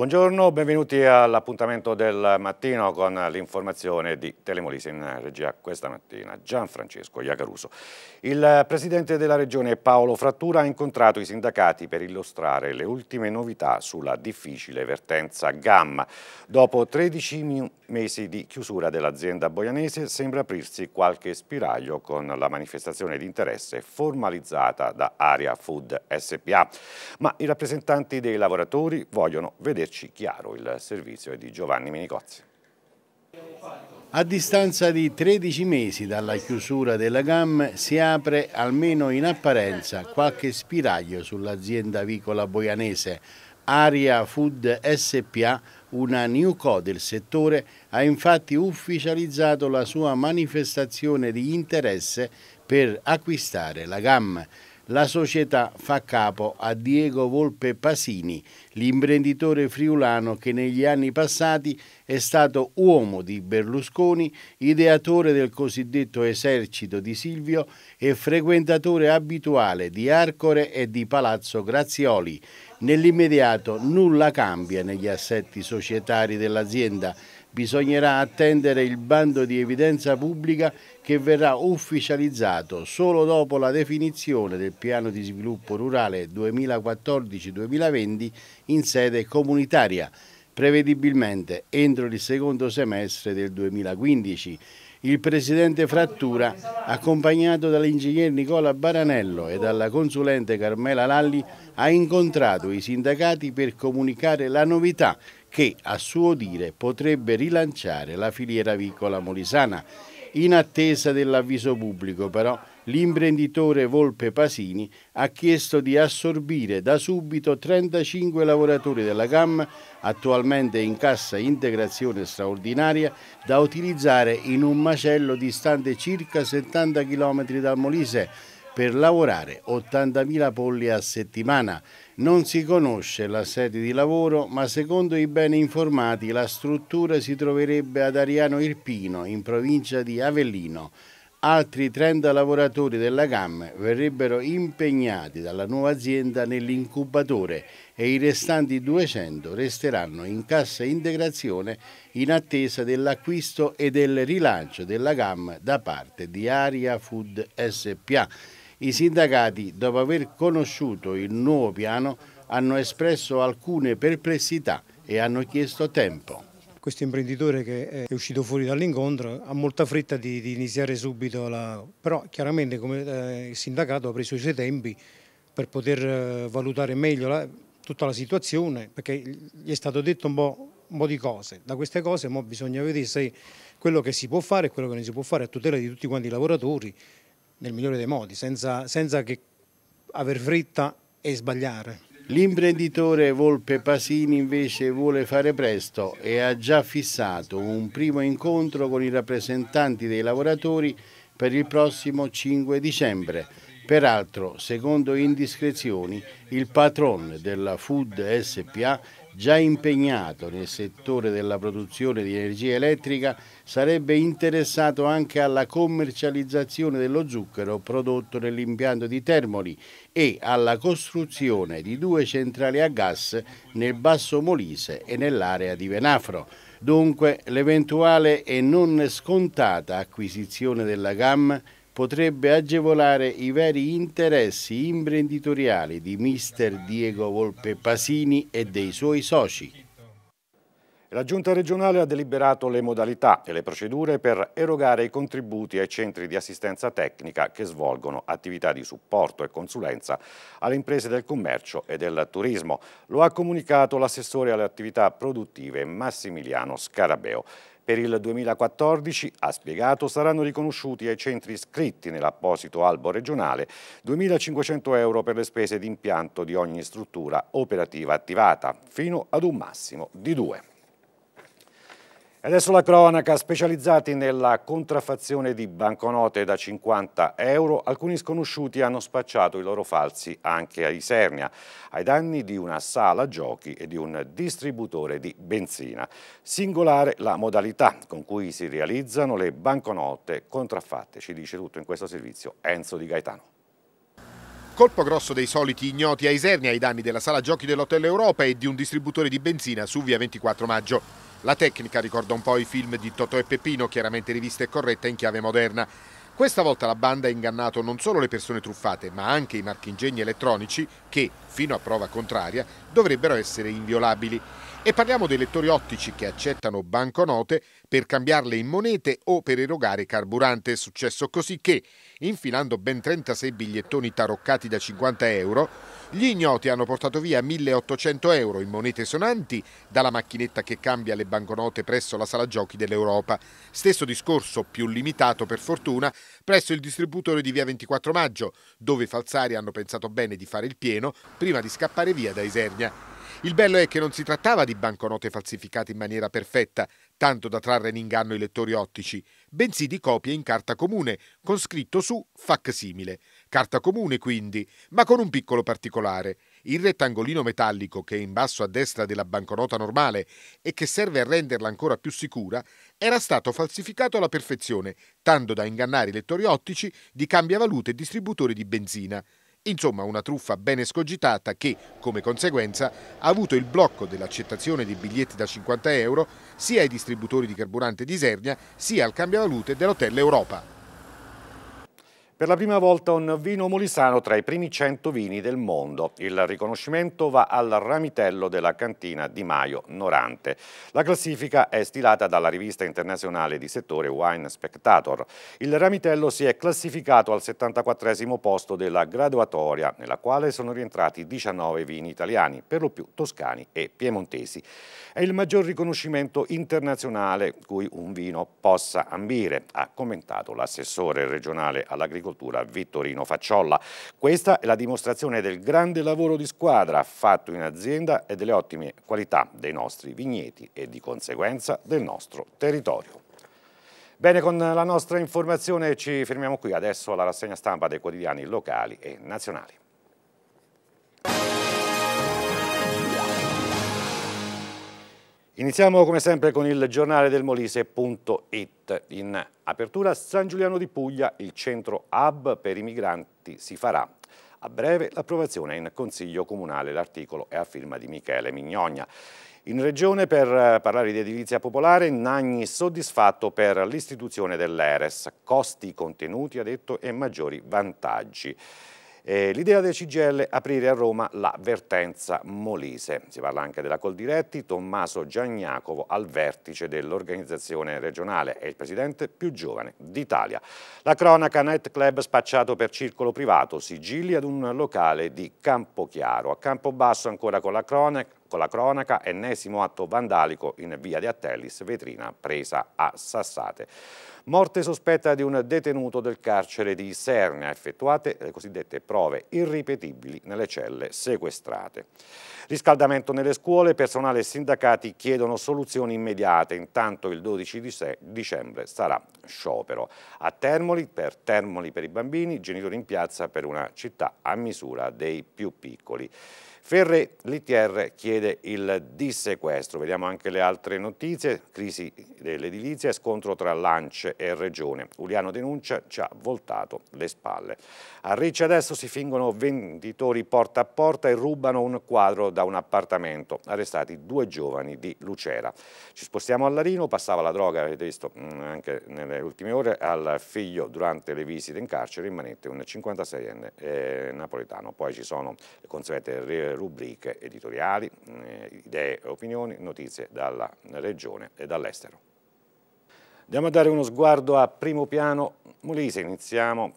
Buongiorno, benvenuti all'appuntamento del mattino con l'informazione di Telemolise in regia questa mattina. Gianfrancesco Iacaruso. Il presidente della regione Paolo Frattura ha incontrato i sindacati per illustrare le ultime novità sulla difficile vertenza Gamma. Dopo 13 mesi di chiusura dell'azienda boianese sembra aprirsi qualche spiraglio con la manifestazione di interesse formalizzata da Aria Food SPA. Ma i rappresentanti dei lavoratori vogliono vederci capirci chiaro, il servizio è di Giovanni Minicozzi. A distanza di 13 mesi dalla chiusura della GAM si apre, almeno in apparenza, qualche spiraglio sull'azienda vicola boianese. Aria Food SPA, una new co del settore, ha infatti ufficializzato la sua manifestazione di interesse per acquistare la GAM la società fa capo a Diego Volpe Pasini, l'imprenditore friulano che negli anni passati è stato uomo di Berlusconi, ideatore del cosiddetto esercito di Silvio e frequentatore abituale di Arcore e di Palazzo Grazioli. Nell'immediato nulla cambia negli assetti societari dell'azienda. Bisognerà attendere il bando di evidenza pubblica che verrà ufficializzato solo dopo la definizione del piano di sviluppo rurale 2014-2020 in sede comunitaria, prevedibilmente entro il secondo semestre del 2015. Il presidente Frattura, accompagnato dall'ingegner Nicola Baranello e dalla consulente Carmela Lalli, ha incontrato i sindacati per comunicare la novità che, a suo dire, potrebbe rilanciare la filiera vicola molisana in attesa dell'avviso pubblico, però, l'imprenditore Volpe Pasini ha chiesto di assorbire da subito 35 lavoratori della GAM attualmente in cassa integrazione straordinaria da utilizzare in un macello distante circa 70 km dal Molise per lavorare 80.000 polli a settimana. Non si conosce la sede di lavoro, ma secondo i ben informati la struttura si troverebbe ad Ariano Irpino, in provincia di Avellino. Altri 30 lavoratori della GAM verrebbero impegnati dalla nuova azienda nell'incubatore e i restanti 200 resteranno in cassa integrazione in attesa dell'acquisto e del rilancio della GAM da parte di Aria Food SPA. I sindacati, dopo aver conosciuto il nuovo piano, hanno espresso alcune perplessità e hanno chiesto tempo questo imprenditore che è uscito fuori dall'incontro ha molta fretta di, di iniziare subito, la... però chiaramente come eh, il sindacato ha preso i suoi tempi per poter eh, valutare meglio la, tutta la situazione, perché gli è stato detto un po', un po di cose, da queste cose bisogna vedere se quello che si può fare e quello che non si può fare a tutela di tutti quanti i lavoratori nel migliore dei modi, senza, senza che aver fretta e sbagliare. L'imprenditore Volpe Pasini invece vuole fare presto e ha già fissato un primo incontro con i rappresentanti dei lavoratori per il prossimo 5 dicembre. Peraltro, secondo indiscrezioni, il patron della Food SPA già impegnato nel settore della produzione di energia elettrica, sarebbe interessato anche alla commercializzazione dello zucchero prodotto nell'impianto di Termoli e alla costruzione di due centrali a gas nel Basso Molise e nell'area di Venafro. Dunque l'eventuale e non scontata acquisizione della gamma potrebbe agevolare i veri interessi imprenditoriali di mister Diego Volpe Pasini e dei suoi soci. La Giunta regionale ha deliberato le modalità e le procedure per erogare i contributi ai centri di assistenza tecnica che svolgono attività di supporto e consulenza alle imprese del commercio e del turismo. Lo ha comunicato l'assessore alle attività produttive Massimiliano Scarabeo. Per il 2014, ha spiegato, saranno riconosciuti ai centri iscritti nell'apposito albo regionale 2.500 euro per le spese di impianto di ogni struttura operativa attivata, fino ad un massimo di due. E adesso la cronaca, specializzati nella contraffazione di banconote da 50 euro, alcuni sconosciuti hanno spacciato i loro falsi anche a Isernia, ai danni di una sala giochi e di un distributore di benzina. Singolare la modalità con cui si realizzano le banconote contraffatte, ci dice tutto in questo servizio Enzo Di Gaetano. Colpo grosso dei soliti ignoti a Isernia ai danni della sala giochi dell'Hotel Europa e di un distributore di benzina su via 24 maggio. La tecnica ricorda un po' i film di Totò e Peppino, chiaramente rivista e corretta in chiave moderna. Questa volta la banda ha ingannato non solo le persone truffate, ma anche i marchingegni elettronici che, fino a prova contraria, dovrebbero essere inviolabili. E parliamo dei lettori ottici che accettano banconote per cambiarle in monete o per erogare carburante. È successo così che, infilando ben 36 bigliettoni taroccati da 50 euro, gli ignoti hanno portato via 1800 euro in monete sonanti dalla macchinetta che cambia le banconote presso la sala giochi dell'Europa. Stesso discorso, più limitato per fortuna, presso il distributore di via 24 maggio, dove i falsari hanno pensato bene di fare il pieno prima di scappare via da Isernia. Il bello è che non si trattava di banconote falsificate in maniera perfetta, tanto da trarre in inganno i lettori ottici, bensì di copie in carta comune, con scritto su fac simile. Carta comune quindi, ma con un piccolo particolare. Il rettangolino metallico che è in basso a destra della banconota normale e che serve a renderla ancora più sicura, era stato falsificato alla perfezione, tanto da ingannare i lettori ottici di cambiavalute e distributori di benzina. Insomma, una truffa ben escogitata che, come conseguenza, ha avuto il blocco dell'accettazione dei biglietti da 50 euro sia ai distributori di carburante di Isernia sia al cambiavalute dell'Hotel Europa. Per la prima volta un vino molisano tra i primi 100 vini del mondo. Il riconoscimento va al ramitello della cantina Di Maio Norante. La classifica è stilata dalla rivista internazionale di settore Wine Spectator. Il ramitello si è classificato al 74 posto della graduatoria, nella quale sono rientrati 19 vini italiani, per lo più toscani e piemontesi. È il maggior riconoscimento internazionale cui un vino possa ambire, ha commentato l'assessore regionale all'agricoltura dell'Agricoltura Vittorino Facciolla. Questa è la dimostrazione del grande lavoro di squadra fatto in azienda e delle ottime qualità dei nostri vigneti e di conseguenza del nostro territorio. Bene, con la nostra informazione ci fermiamo qui adesso alla rassegna stampa dei quotidiani locali e nazionali. Iniziamo come sempre con il giornale del Molise.it. In apertura San Giuliano di Puglia, il centro hub per i migranti, si farà. A breve l'approvazione in Consiglio Comunale, l'articolo è a firma di Michele Mignogna. In regione per parlare di edilizia popolare, Nagni soddisfatto per l'istituzione dell'ERES, costi contenuti ha detto e maggiori vantaggi. Eh, l'idea del CGL è aprire a Roma la vertenza Molise. Si parla anche della Coldiretti, Tommaso Giagnacovo al vertice dell'organizzazione regionale è il presidente più giovane d'Italia. La cronaca nightclub spacciato per circolo privato, sigilli ad un locale di Campochiaro. A Campobasso ancora con la cronaca con la cronaca, ennesimo atto vandalico in via di Attellis, vetrina presa a sassate. Morte sospetta di un detenuto del carcere di Isernia, effettuate le cosiddette prove irripetibili nelle celle sequestrate. Riscaldamento nelle scuole, personale e sindacati chiedono soluzioni immediate, intanto il 12 di dicembre sarà sciopero. A Termoli, per Termoli per i bambini, genitori in piazza per una città a misura dei più piccoli. Ferre l'ITR chiede il dissequestro. Vediamo anche le altre notizie. Crisi dell'edilizia e scontro tra Lance e Regione. Uliano denuncia ci ha voltato le spalle. A Ricci adesso si fingono venditori porta a porta e rubano un quadro da un appartamento. Arrestati due giovani di Lucera. Ci spostiamo a Larino, passava la droga, avete visto mm, anche nelle ultime ore, al figlio durante le visite in carcere, rimanette un 56enne eh, napoletano. Poi ci sono le consuete rubriche editoriali, eh, idee e opinioni, notizie dalla Regione e dall'estero. Andiamo a dare uno sguardo a primo piano Molise, iniziamo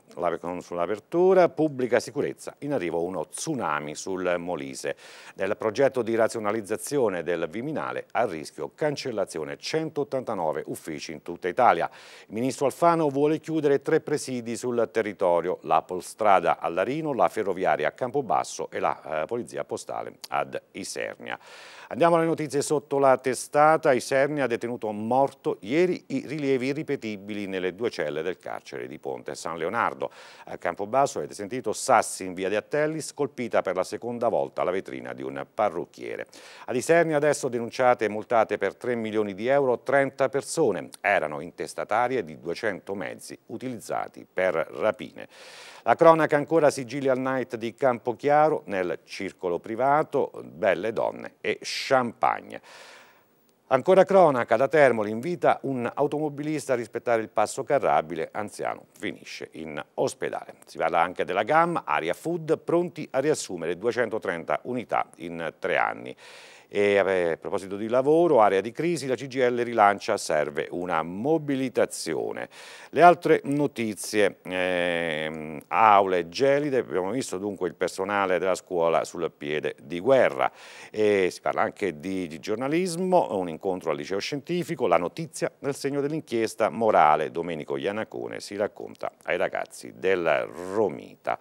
sull'apertura, pubblica sicurezza, in arrivo uno tsunami sul Molise. Del progetto di razionalizzazione del Viminale a rischio cancellazione 189 uffici in tutta Italia. Il ministro Alfano vuole chiudere tre presidi sul territorio, la Polstrada a Larino, la Ferroviaria a Campobasso e la eh, Polizia Postale ad Isernia. Andiamo alle notizie sotto la testata. Iserni ha detenuto morto ieri i rilievi irripetibili nelle due celle del carcere di Ponte San Leonardo. A Campobasso avete sentito Sassi in via di Attelli scolpita per la seconda volta la vetrina di un parrucchiere. Ad Iserni adesso denunciate e multate per 3 milioni di euro 30 persone. Erano intestatarie di 200 mezzi utilizzati per rapine. La cronaca ancora sigilia al night di Campochiaro nel circolo privato, belle donne e scienze Champagne. Ancora cronaca da Termoli invita un automobilista a rispettare il passo carrabile, anziano finisce in ospedale. Si parla anche della gamma, Aria Food, pronti a riassumere 230 unità in tre anni. E a proposito di lavoro, area di crisi, la CGL rilancia, serve una mobilitazione. Le altre notizie, eh, aule gelide, abbiamo visto dunque il personale della scuola sul piede di guerra. E si parla anche di, di giornalismo, un incontro al liceo scientifico, la notizia nel segno dell'inchiesta morale. Domenico Iannacone si racconta ai ragazzi del Romita.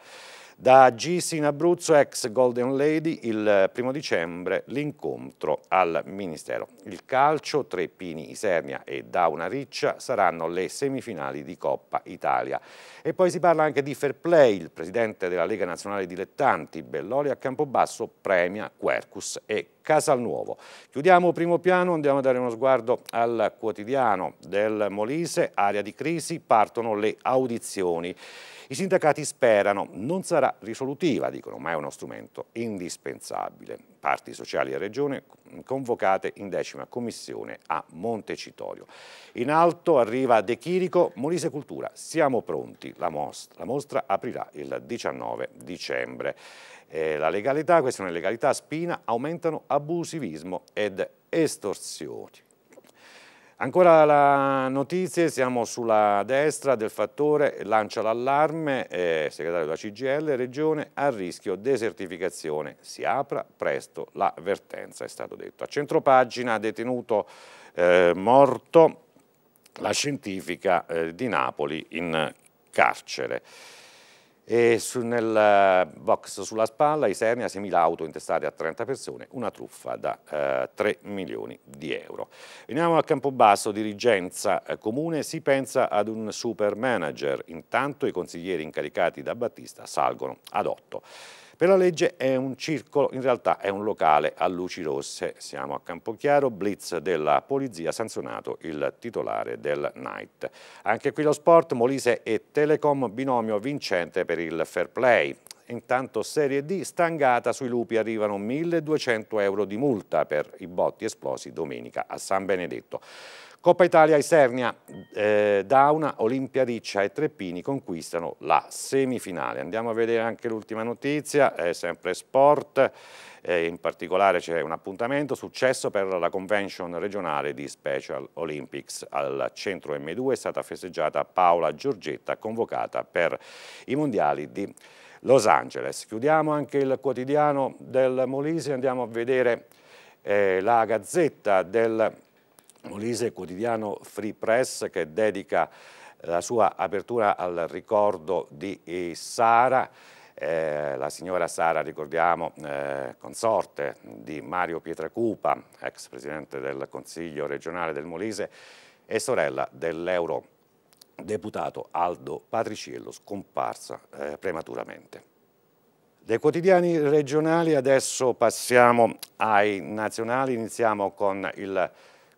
Da Gisi in Abruzzo, ex Golden Lady, il primo dicembre l'incontro al Ministero. Il calcio, tre pini, Isernia e Dauna Riccia saranno le semifinali di Coppa Italia. E poi si parla anche di fair play. Il presidente della Lega Nazionale Dilettanti, Belloli, a Campobasso premia Quercus e Casalnuovo. Chiudiamo primo piano, andiamo a dare uno sguardo al quotidiano del Molise, area di crisi, partono le audizioni. I sindacati sperano, non sarà risolutiva, dicono, ma è uno strumento indispensabile. Parti sociali e regione convocate in decima commissione a Montecitorio. In alto arriva De Chirico, Molise Cultura, siamo pronti, la mostra, la mostra aprirà il 19 dicembre eh, la legalità, questa è una legalità spina, aumentano abusivismo ed estorsioni. Ancora la notizia, siamo sulla destra del fattore, lancia l'allarme, eh, segretario della CGL, regione a rischio desertificazione, si apra presto l'avvertenza, è stato detto. A centropagina detenuto eh, morto la scientifica eh, di Napoli in carcere. E su, nel eh, box sulla spalla Isernia 6.000 auto intestate a 30 persone, una truffa da eh, 3 milioni di euro. Veniamo a Campobasso, dirigenza eh, comune, si pensa ad un super manager, intanto i consiglieri incaricati da Battista salgono ad 8. Per la legge è un circolo, in realtà è un locale a luci rosse. Siamo a Campochiaro, blitz della polizia, sanzionato il titolare del Night. Anche qui lo sport, Molise e Telecom, binomio vincente per il fair play. Intanto Serie D stangata sui lupi arrivano 1200 euro di multa per i botti esplosi domenica a San Benedetto. Coppa Italia Isernia, eh, Dauna, Olimpia Riccia e Treppini conquistano la semifinale. Andiamo a vedere anche l'ultima notizia, eh, sempre sport, eh, in particolare c'è un appuntamento, successo per la convention regionale di Special Olympics. Al centro M2 è stata festeggiata Paola Giorgetta, convocata per i mondiali di Los Angeles. Chiudiamo anche il quotidiano del Molise, andiamo a vedere eh, la gazzetta del Molise Quotidiano Free Press che dedica eh, la sua apertura al ricordo di eh, Sara, eh, la signora Sara, ricordiamo, eh, consorte di Mario Pietracupa, ex presidente del Consiglio regionale del Molise e sorella dell'eurodeputato Aldo Patriciello, scomparsa eh, prematuramente. Dei quotidiani regionali adesso passiamo ai nazionali, iniziamo con il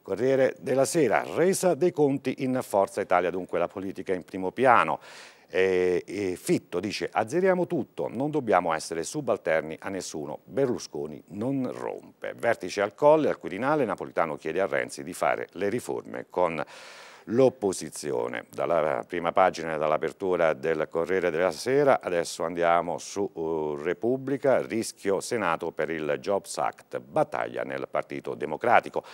Corriere della Sera, resa dei conti in Forza Italia, dunque la politica in primo piano. E, e Fitto dice azzeriamo tutto, non dobbiamo essere subalterni a nessuno, Berlusconi non rompe. Vertice al colle, al Quirinale, Napolitano chiede a Renzi di fare le riforme con l'opposizione. Dalla prima pagina e dall'apertura del Corriere della Sera, adesso andiamo su uh, Repubblica, rischio Senato per il Jobs Act, battaglia nel Partito Democratico.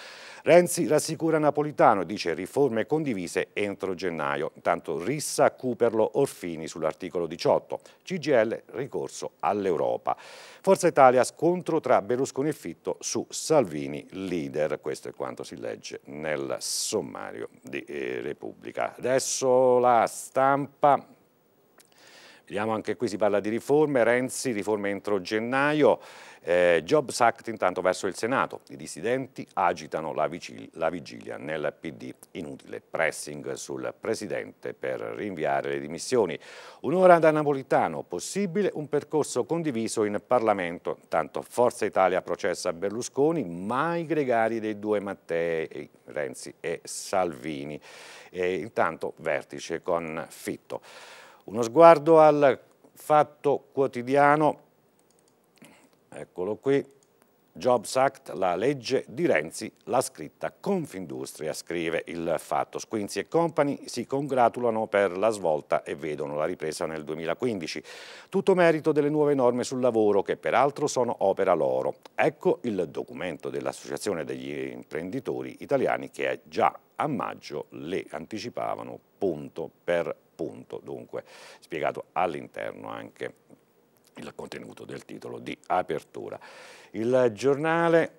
Renzi rassicura Napolitano, dice riforme condivise entro gennaio, intanto rissa Cuperlo Orfini sull'articolo 18, CGL ricorso all'Europa. Forza Italia scontro tra Berlusconi e Fitto su Salvini leader. Questo è quanto si legge nel sommario di eh, Repubblica. Adesso la stampa. Vediamo anche qui si parla di riforme, Renzi riforme entro gennaio. Eh, Jobs Act intanto verso il Senato, i dissidenti agitano la, vigil la vigilia nel PD, inutile pressing sul Presidente per rinviare le dimissioni. Un'ora da Napolitano, possibile un percorso condiviso in Parlamento, tanto Forza Italia processa Berlusconi, mai gregari dei due Mattei, Renzi e Salvini. E intanto vertice con Fitto. Uno sguardo al fatto quotidiano Eccolo qui. Jobs Act, la legge di Renzi, la scritta Confindustria, scrive il fatto. Squinzi e compagni si congratulano per la svolta e vedono la ripresa nel 2015. Tutto merito delle nuove norme sul lavoro, che peraltro sono opera loro. Ecco il documento dell'Associazione degli imprenditori italiani che è già a maggio le anticipavano punto per punto, dunque spiegato all'interno anche il contenuto del titolo di apertura. Il giornale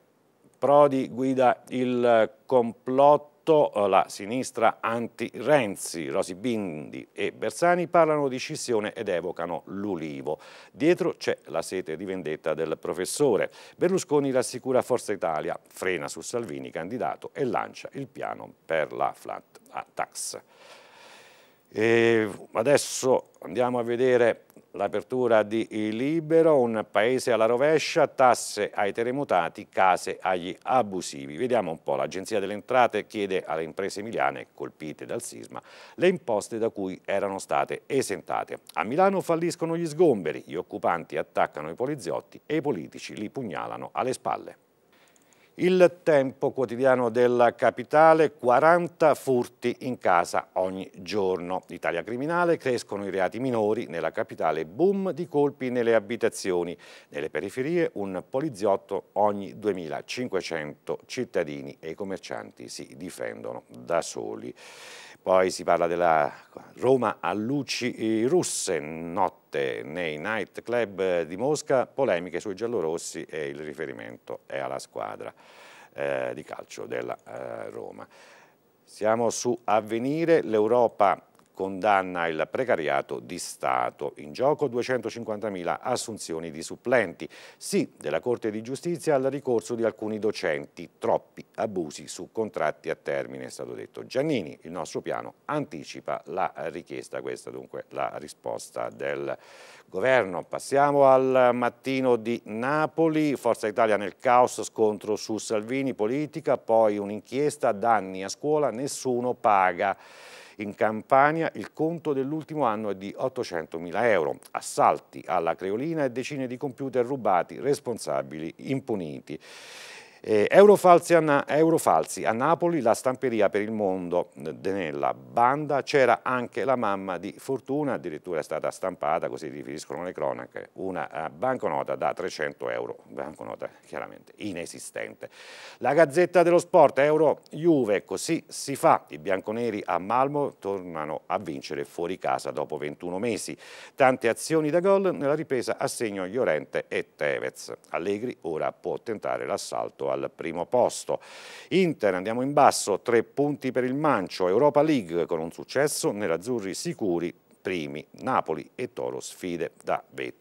Prodi guida il complotto, eh, la sinistra anti-Renzi, Rosi Bindi e Bersani parlano di scissione ed evocano l'ulivo. Dietro c'è la sete di vendetta del professore. Berlusconi rassicura Forza Italia, frena su Salvini candidato e lancia il piano per la flat tax. E adesso andiamo a vedere l'apertura di Libero, un paese alla rovescia, tasse ai terremotati, case agli abusivi. Vediamo un po', l'Agenzia delle Entrate chiede alle imprese emiliane colpite dal sisma le imposte da cui erano state esentate. A Milano falliscono gli sgomberi, gli occupanti attaccano i poliziotti e i politici li pugnalano alle spalle. Il tempo quotidiano della capitale, 40 furti in casa ogni giorno. Italia criminale, crescono i reati minori, nella capitale boom di colpi nelle abitazioni. Nelle periferie un poliziotto ogni 2500 cittadini e i commercianti si difendono da soli. Poi si parla della Roma a luci russe, notte nei night club di Mosca, polemiche sui giallorossi e il riferimento è alla squadra eh, di calcio della eh, Roma. Siamo su Avvenire, l'Europa condanna il precariato di Stato. In gioco 250.000 assunzioni di supplenti. Sì della Corte di Giustizia al ricorso di alcuni docenti, troppi abusi su contratti a termine, è stato detto. Giannini, il nostro piano anticipa la richiesta, questa dunque la risposta del governo. Passiamo al mattino di Napoli, Forza Italia nel caos, scontro su Salvini, politica, poi un'inchiesta, danni a scuola, nessuno paga. In Campania il conto dell'ultimo anno è di 800.000 euro, assalti alla creolina e decine di computer rubati, responsabili impuniti. Eh, Eurofalsi, a, Eurofalsi, a Napoli, la stamperia per il mondo eh, nella banda, c'era anche la mamma di Fortuna, addirittura è stata stampata, così riferiscono le cronache, una eh, banconota da 300 euro, banconota chiaramente inesistente. La Gazzetta dello Sport, Euro Juve, così si fa, i bianconeri a Malmo tornano a vincere fuori casa dopo 21 mesi, tante azioni da gol nella ripresa a segno Llorente e Tevez. Allegri ora può tentare l'assalto al primo posto. Inter, andiamo in basso, tre punti per il Mancio, Europa League con un successo, nerazzurri sicuri, primi, Napoli e Toro sfide da vetta.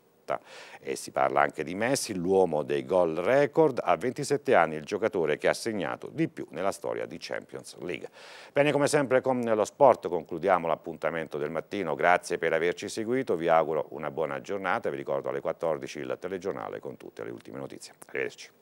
E si parla anche di Messi, l'uomo dei gol record, a 27 anni il giocatore che ha segnato di più nella storia di Champions League. Bene, come sempre con lo sport concludiamo l'appuntamento del mattino. Grazie per averci seguito, vi auguro una buona giornata. Vi ricordo alle 14 il telegiornale con tutte le ultime notizie. Arrivederci.